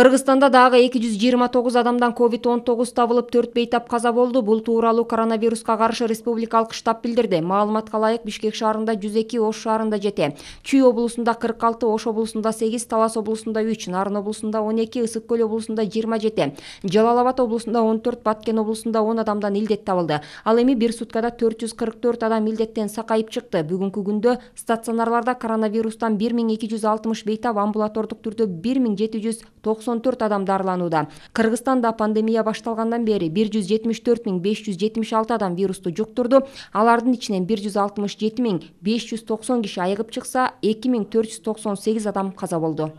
кыргызстанда дагы 229 адамдан covid 19 табылып 4 бейтап каза болду бул тууралуу коронавируска каршы республикалык штаб билдирди маалыматка ылайык бишкек шаарында 102, ош шаарында жете. чүй облусунда 46, ош облусунда 8, талас облусунда 3, нарын облусунда 12, ысык көл облусунда 27, жалал абад облусунда 14, баткен облусунда 10 адамдан илдет табылды ал эми бир суткада 444 адам илдеттен сакайып чыкты бүгүнкү күндө стационарларда коронавирустан 1260 бейтап амбулатордук түрдө 1790 194 адамды арланууда кыргызстанда пандемия башталгандан бері 174576 адам вирусту жуктурду алардын ичинен 167590 киши айыгып чыкса 2498 адам қаза болды.